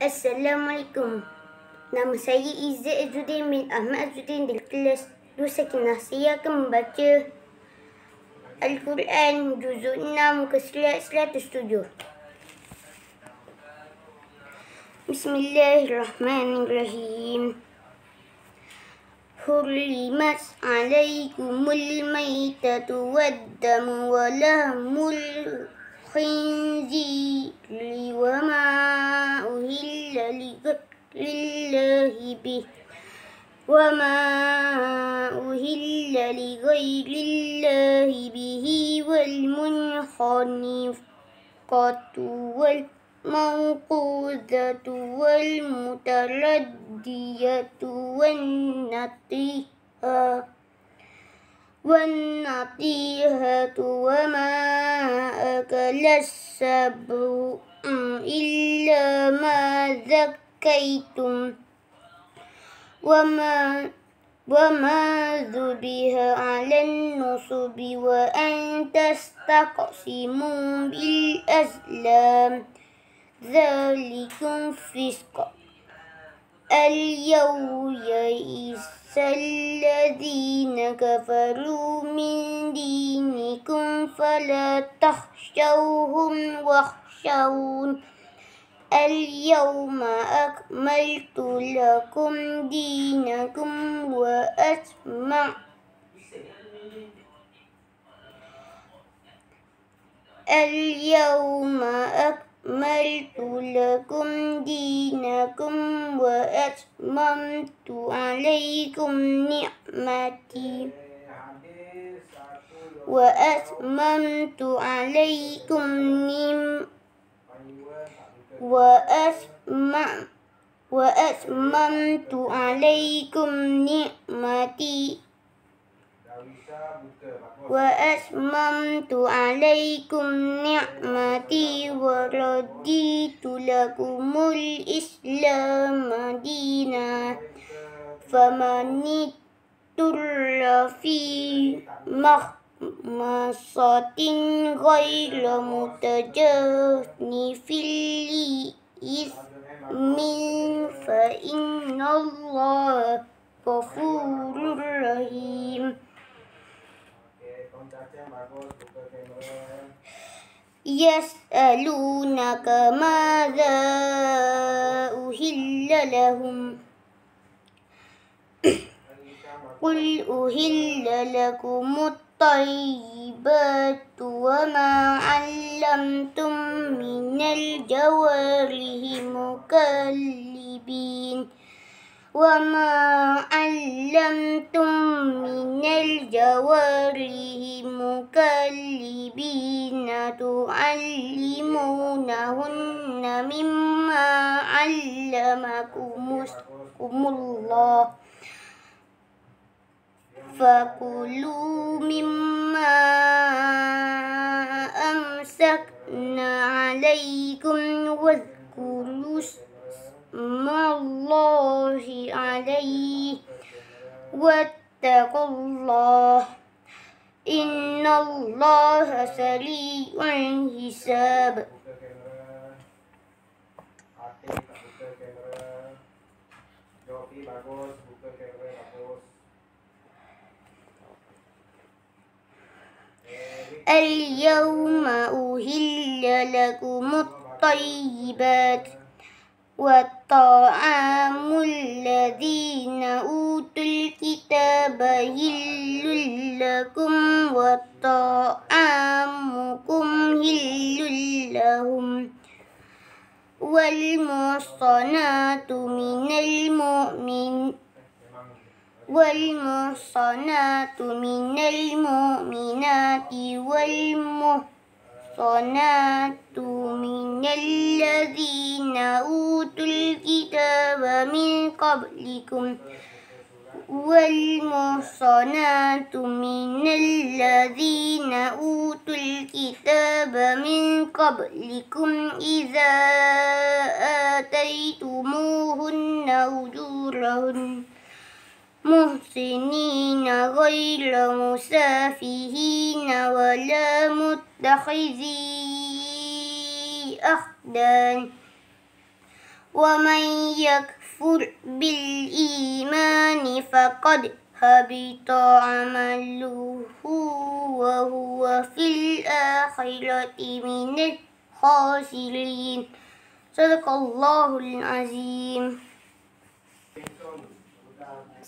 Assalamualaikum. Nama saya Izzat Azuddin bin Ahmad Azuddin dari kelas 2 Sakinah. Saya akan membaca Al-Quran Juzul 6 muka surat 107. Bismillahirrahmanirrahim. حرمت عليكم الميتة والدم ولهم الخنزير وما لله الله به وما أهل لغير الله به والمنخنقة والموقوذة والمتردية والنطيئة والنطيهة وما أكل السبع إلا ما زكيتم وما وما ذبها على النصب وأن تستقسموا بالأزلام ذلكم فسق اليوم يئس الذين كفروا من دينكم فلا تخشوهم واخشون اليوم أكملت لكم دينكم وأتمم اليوم أكملت لكم دينكم وأتممت عليكم نعمة وأتممت عليكم نعمتي وأتممت عليكم نعمتي ورديت لكم الإسلام دينا فمن اضطر في مخمصة غير متجانف لإثم مِنْ فإن الله غفور رحيم يسألونك ماذا أهل لهم قل أهل لكم الطيبات وما علمتم من الجوارح مكلبين وما علمتم من الجوارح مكلبين تعلمونهن مما علمكم الله فكلوا مما أمسكنا عليكم واذكروا اسم الله عليه واتقوا الله إن الله سريع الحساب Bagus, buka Bhagavat اليوم أهل لكم الطيبات والطعام الذين أوتوا الكتاب هل لكم وطعامكم هل لهم والمحصنات من المؤمن والمحصنات من المؤمنات والمحصنات من الذين أوتوا الكتاب من قبلكم والمحصنات من الذين أوتوا الكتاب من قبلكم إذا آتيتموهن أجورهن محسنين غير مسافهين ولا متخذي أخدان ومن يكفر بالإيمان فقد هبط عمله وهو في الآخرة من الخاسرين صدق الله العظيم